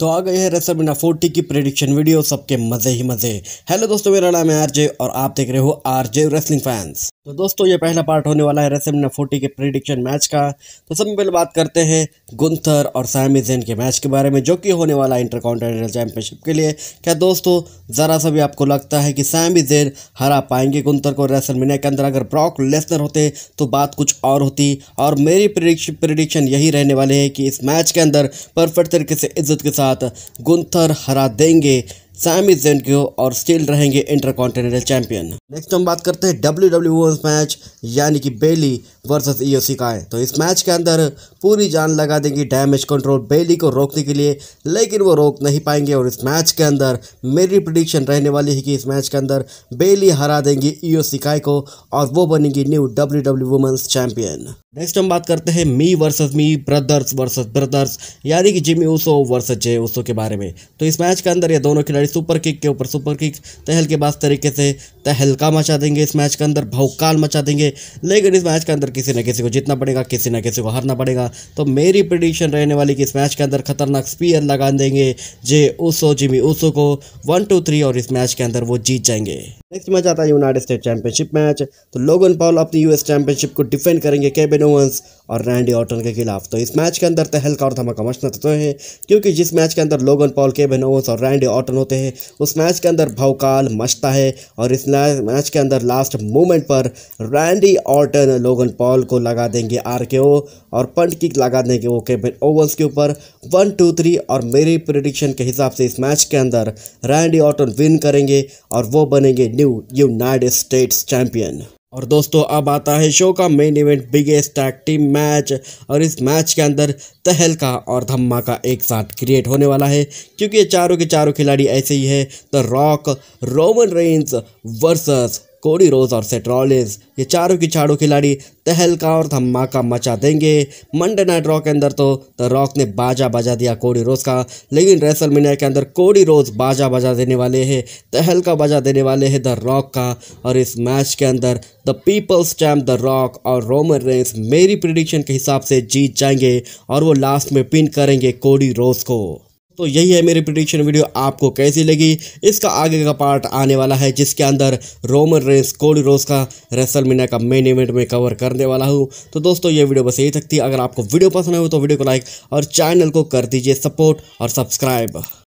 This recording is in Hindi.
तो आ गए हैं रेसर बिना फोर्टी की प्रेडिक्शन वीडियो सबके मजे ही मजे हेलो दोस्तों मेरा नाम है आरजे और आप देख रहे हो आरजे रेसलिंग फैंस तो दोस्तों ये पहला पार्ट होने वाला है रेसर बिना फोर्टी के प्रेडिक्शन मैच का तो सबसे पहले बात करते हैं गुंथर और सैमी जेन के मैच के बारे में जो कि होने वाला इंटर कॉन्टिनेंटल चैंपियनशिप के लिए क्या दोस्तों ज़रा सा भी आपको लगता है कि सैमी जेन हरा पाएंगे गुंथर को रेसल मीना के अंदर अगर ब्रॉक लेसनर होते तो बात कुछ और होती और मेरी प्रिडिक्शन यही रहने वाली है कि इस मैच के अंदर परफेक्ट तरीके से इज्जत के साथ साथ गुंथर हरा देंगे सैमी को और स्टिल रहेंगे इंटर कॉन्टिनेंटल चैंपियन नेक्स्ट हम बात करते हैं डब्ल्यू डब्ल्यू मैच यानी कि बेली वर्सेस ईओसी e का है तो इस मैच के अंदर पूरी जान लगा देंगी डैमेज कंट्रोल बेली को रोकने के लिए लेकिन वो रोक नहीं पाएंगे और इस मैच के अंदर मेरी प्रडिक्शन रहने वाली है कि इस मैच के अंदर बेली हरा देंगी ईओ e सिकाई को और वो बनेगी new W W women's champion next हम बात करते हैं me versus me brothers versus brothers यानी कि Jimmy Uso versus Jey Uso के बारे में तो इस मैच के अंदर ये दोनों खिलाड़ी सुपर किक के ऊपर सुपर किक तहल के बाद तरीके से तहलका मचा देंगे इस मैच के अंदर भौकाल मचा देंगे लेकिन इस मैच के अंदर किसी न किसी को जीतना पड़ेगा किसी न किसी को हारना पड़ेगा तो मेरी प्रडिक्शन रहने वाली कि इस मैच के अंदर खतरनाक स्पीयर लगा देंगे जे उसो जिमी उसो को वन टू थ्री और इस मैच के अंदर वो जीत जाएंगे नेक्स्ट मैच आता है यूनाइटेड स्टेट चैंपियनशिप मैच तो लोगन पॉल अपनी तो यूएस चैंपियनशिप को डिफेंड करेंगे केबिन ओवंस और रैंडी ऑटन के खिलाफ तो इस मैच के अंदर तहल तो का और धमाका मचना तो, तो है क्योंकि जिस मैच के अंदर लोगन पॉल केबिन ओवंस और रैंडी ऑटन होते हैं उस मैच के अंदर भवकाल मचता है और इस मैच के अंदर लास्ट मोमेंट पर रैंडी ऑटन लोगन पॉल को लगा देंगे आर और पंट किक लगा देंगे वो केबिन ओवंस के ऊपर वन टू थ्री और मेरी प्रिडिक्शन के हिसाब से इस मैच के अंदर रैंडी ऑटन विन करेंगे और वो बनेंगे न्यू यूनाइटेड स्टेट्स चैंपियन और दोस्तों अब आता है शो का main event biggest tag team match और इस मैच के अंदर तहलका और धमाका एक साथ क्रिएट होने वाला है क्योंकि ये चारों के चारों खिलाड़ी ऐसे ही है the Rock Roman Reigns versus Cody Rhodes और सेट्रॉलिस ये चारों की चारों खिलाड़ी तहलका और धमाका मचा देंगे मंडे नाइट रॉक के अंदर तो द रॉक ने बाजा बजा दिया कोडी रोज का लेकिन रेसल मीनिया के अंदर कोडी रोज बाजा बजा देने वाले हैं तहलका बजा देने वाले हैं द रॉक का और इस मैच के अंदर the People's Champ the Rock और रोमन रेंस मेरी प्रिडिक्शन के हिसाब से जीत जाएंगे और वो लास्ट में पिन करेंगे कोडी रोज को तो यही है मेरी प्रिडिक्शन वीडियो आपको कैसी लगी इसका आगे का पार्ट आने वाला है जिसके अंदर रोमन रेस कोडी रोज का रेसल मीना का मेन इवेंट में कवर करने वाला हूँ तो दोस्तों ये वीडियो बस यही तक थी अगर आपको वीडियो पसंद हो तो वीडियो को लाइक और चैनल को कर दीजिए सपोर्ट और सब्सक्राइब